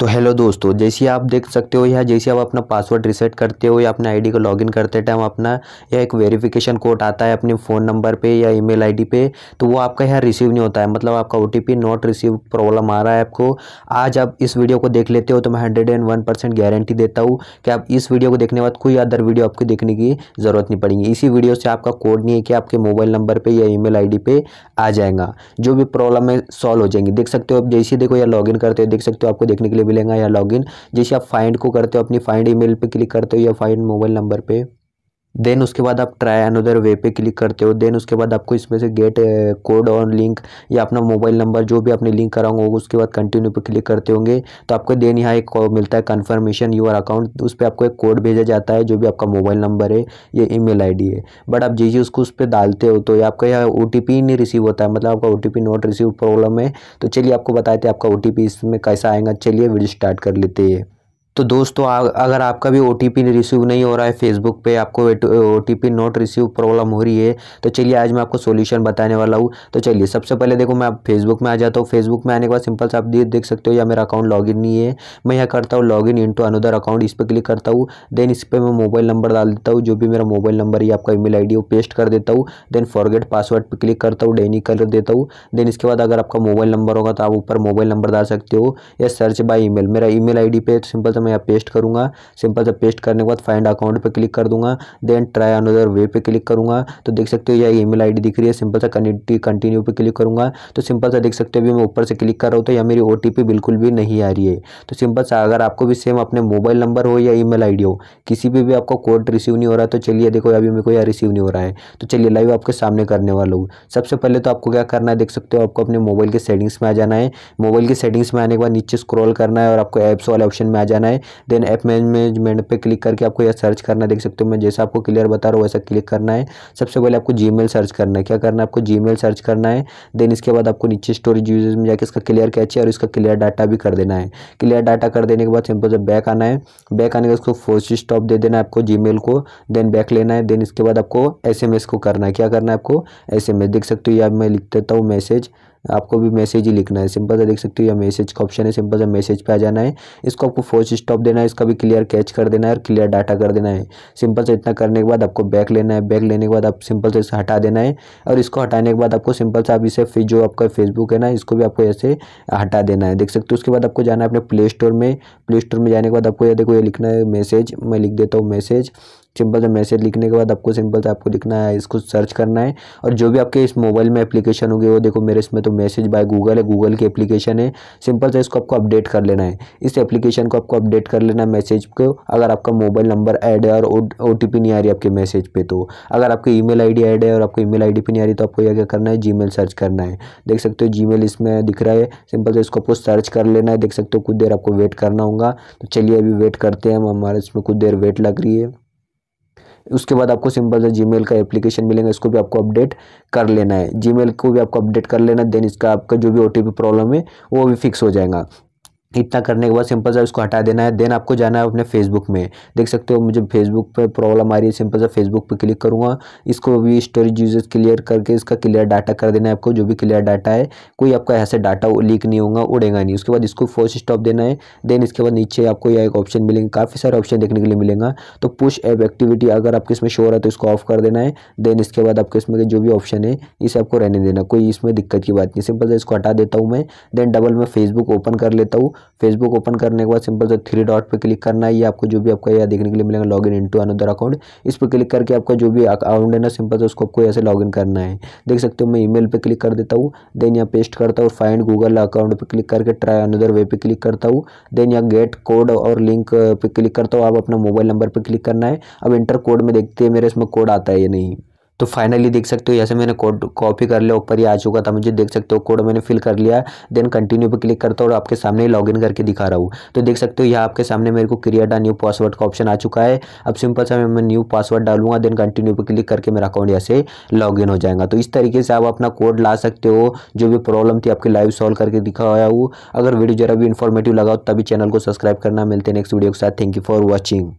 तो हेलो दोस्तों जैसे आप देख सकते हो या जैसे आप अपना पासवर्ड रिसेट करते हो या अपने आईडी को लॉगिन करते टाइम अपना या एक वेरिफिकेशन कोड आता है अपने फ़ोन नंबर पे या ईमेल आईडी पे तो वो आपका यहाँ रिसीव नहीं होता है मतलब आपका ओ नॉट रिसीव प्रॉब्लम आ रहा है आपको आज आप इस वीडियो को देख लेते हो तो मैं hundred and one percent guarantee देता हूँ कि आप इस वीडियो को देखने के बाद कोई अदर वीडियो आपको देखने की ज़रूरत नहीं पड़ेगी इसी वीडियो से आपका कोड नहीं है कि आपके मोबाइल नंबर पर या ई मेल पे आ जाएगा जो भी प्रॉब्लम है सॉल्व हो जाएंगी देख सकते हो आप जैसे देखो या लॉगिन करते हो देख सकते हो आपको देखने के लिए मिलेगा या लॉगिन जैसे आप फाइंड को करते हो अपनी फाइंड ईमेल पे क्लिक करते हो या फाइंड मोबाइल नंबर पे देन उसके बाद आप ट्राई अनदर वे पे क्लिक करते हो देन उसके बाद आपको इसमें से गेट कोड और लिंक या अपना मोबाइल नंबर जो भी आपने लिंक करा होगा उसके बाद कंटिन्यू पे क्लिक करते होंगे तो आपको देन यहाँ एक मिलता है कन्फर्मेशन यूर अकाउंट उस पर आपको एक कोड भेजा जाता है जो भी आपका मोबाइल नंबर है या ई मेल है बट आप जी उसको उस पर डालते हो तो आपका यहाँ ओ नहीं रिसीव होता है मतलब आपका ओ नॉट रिसीव प्रॉब्लम है तो चलिए आपको बताते हैं आपका ओ इसमें कैसा आएगा चलिए वीडियो स्टार्ट कर लेते हैं तो दोस्तों अगर आपका भी ओ रिसीव नहीं हो रहा है फेसबुक पे आपको ओ नॉट रिसीव प्रॉब्लम हो रही है तो चलिए आज मैं आपको सोल्यूशन बताने वाला हूँ तो चलिए सबसे पहले देखो मैं आप फेसबुक में आ जाता हूँ फेसबुक में आने के बाद सिंपल से आप देख सकते हो या मेरा अकाउंट लॉग नहीं है मैं यहाँ करता हूँ log in to another account इस पर क्लिक करता हूँ देन इस पर मैं मोबाइल नंबर डाल देता हूँ जो भी मेरा मोबाइल नंबर या आपका ईमेल आईडी वो पेस्ट कर देता हूँ देन फॉरगेट पासवर्ड पर क्लिक करता हूँ डेनी कलर देता हूँ देन इसके बाद अगर आपका मोबाइल नंबर होगा तो आप ऊपर मोबाइल नंबर डाल सकते हो या सर्च बाई ई मेरा ईमेल आईडी पे सिंपल से मैं यहाँ पेस्ट करूँगा सिंपल से पेस्ट करने के बाद फाइंड अकाउंट पर क्लिक कर दूंगा देन ट्राई अनदर वे पे क्लिक करूँगा तो देख सकते हो यह ई मेल दिख रही है सिंपल सा कनेक्टी कंटिन्यू पे क्लिक करूँगा तो सिंपल सा देख सकते हो अभी मैं ऊपर से क्लिक कर रहा हूँ तो यहाँ मेरी ओ बिल्कुल भी नहीं आ रही है तो सिंपल सा अगर आपको भी सेम अपने मोबाइल नंबर हो या ई मेल हो किसी भी आपको कोड रिसीव नहीं हो रहा तो चलिए देखो अभी मेरे को यह रिसीव नहीं हो रहा है तो चलिए लाइव आपके सामने करने वाला हूँ सबसे पहले तो आपको क्या करना है देख सकते हो आपको अपने मोबाइल के सेटिंग्स में आ जाना है मोबाइल की सेटिंग्स में आने के बाद नीचे स्क्रॉल करना है और आपको ऐप्स वाले ऑप्शन में आ जाना है है देन ऐप मैनेजमेंट पे क्लिक करके आपको यह सर्च करना देख सकते हो मैं जैसा आपको क्लियर बता रहा हूँ वैसा क्लिक करना है सबसे पहले आपको जी सर्च करना है क्या करना है आपको जी सर्च करना है देन इसके बाद आपको नीचे स्टोरेज यूजेज में जाकर इसका क्लियर कैच है और इसका क्लियर डाटा भी कर देना है क्लियर डाटा कर देने के बाद सिंपल से बैक आना है बैक आने के बाद उसको फोर्स स्टॉप दे देना है आपको जी को देन बैक लेना है देन इसके बाद आपको एस को करना है क्या करना है आपको एस देख सकते हो या मैं लिख देता हूँ मैसेज आपको भी मैसेज ही लिखना है सिंपल से देख सकते हो या मैसेज का ऑप्शन है सिंपल से मैसेज पे आ जाना है इसको आपको फोर्स स्टॉप देना है इसका भी क्लियर कैच कर देना है और क्लियर डाटा कर देना है सिंपल से इतना करने के बाद आपको बैक लेना है बैक लेने के बाद आप सिंपल से इसे हटा देना है और इसको हटाने के बाद आपको सिंपल से आप इसे जो आपका फेसबुक है ना इसको भी आपको ऐसे हटा देना है देख सकते हो उसके बाद आपको जाना है अपने प्ले स्टोर में प्ले स्टोर में जाने के बाद आपको यह देखो ये लिखना है मैसेज मैं लिख देता हूँ मैसेज सिंपल से मैसेज लिखने के बाद आपको सिंपल से आपको लिखना है इसको सर्च करना है और जो भी आपके इस मोबाइल में एप्लीकेशन होगी वो देखो मेरे इसमें तो मैसेज बाय गूगल है गूगल की एप्लीकेशन है सिंपल से इसको आपको अपडेट कर लेना है इस एप्लीकेशन को आपको अपडेट कर लेना है मैसेज को अगर आपका मोबाइल नंबर ऐड है और ओ नहीं आ रही आपके मैसेज पर तो अगर आपकी ई मेल आई है और आपको ई मेल पे नहीं आ रही तो आपको यह क्या करना है जी सर्च करना है देख सकते हो जी इसमें दिख रहा है सिंपल से इसको आपको सर्च कर लेना है देख सकते हो कुछ देर आपको वेट करना होगा तो चलिए अभी वेट करते हैं हम हमारे इसमें कुछ देर वेट लग रही है उसके बाद आपको सिंपल सा जीमेल का एप्लीकेशन मिलेगा इसको भी आपको अपडेट कर लेना है जीमेल को भी आपको अपडेट कर लेना देन इसका आपका जो भी ओ प्रॉब्लम है वो भी फिक्स हो जाएगा इतना करने के बाद सिंपल सा इसको हटा देना है देन आपको जाना है अपने फेसबुक में देख सकते हो मुझे फेसबुक पर प्रॉब्लम आ रही है सिंपल सा फेसबुक पे क्लिक करूँगा इसको भी स्टोरेज यूजेस क्लियर करके इसका क्लियर डाटा कर देना है आपको जो भी क्लियर डाटा है कोई आपका ऐसे डाटा लीक नहीं होगा उड़ेगा नहीं उसके बाद इसको फोर्स स्टॉप देना है देन इसके बाद नीचे आपको यह एक ऑप्शन मिलेंगे काफ़ी सारे ऑप्शन देखने के लिए मिलेगा तो पुश एप एक्टिविटी अगर आपके इसमें शोर है तो इसको ऑफ कर देना है देन इसके बाद आपके इसमें जो भी ऑप्शन है इसे आपको रहने देना कोई इसमें दिक्कत की बात नहीं सिंपल सा इसको हटा देता हूँ मैं देन डबल मैं फेसबुक ओपन कर लेता हूँ फेसबुक ओपन करने के बाद सिंपल से थ्री डॉट पर क्लिक करना है ये आपको जो भी आपका यह देखने के लिए मिलेगा log in into another account इस पर क्लिक करके आपका जो भी अकाउंट है ना सिंपल से उसको आपको ऐसे लॉग इन करना है देख सकते हो मैं मेल पर क्लिक कर देता हूँ देन यहाँ पेस्ट करता हूँ फाइंड गूगल अकाउंट पर क्लिक करके ट्राई अनदर वे पर क्लिक करता हूँ देन यहाँ गेट कोड और लिंक पर क्लिक करता हूँ आप अपना मोबाइल नंबर पर क्लिक करना है अब इंटर कोड में देखते हैं मेरे इसमें कोड आता है या नहीं तो फाइनली देख सकते हो जैसे मैंने कोड कॉपी कर लिया ऊपर ही आ चुका था मुझे देख सकते हो कोड मैंने फिल कर लिया देन कंटिन्यू पर क्लिक करता हूँ और आपके सामने इन करके दिखा रहा हूँ तो देख सकते हो यहाँ आपके सामने मेरे को क्रिएट आ न्यू पासवर्ड का ऑप्शन आ चुका है अब सिंपल सा मैं न्यू पासवर्ड डालूंगा देन कंटिन्यू पर क्लिक करके मेरा अकाउंट यहाँ से लॉग हो जाएगा तो इस तरीके से आप अपना कोड ला सकते हो जो भी प्रॉब्लम थी आपकी लाइव सॉल्व करके दिखाया हूँ अगर वीडियो जरा भी इन्फॉर्मेटिव लगाओ तभी चैनल को सब्सक्राइब करना मिलते हैं नेक्स्ट वीडियो के साथ थैंक यू फॉर वॉचिंग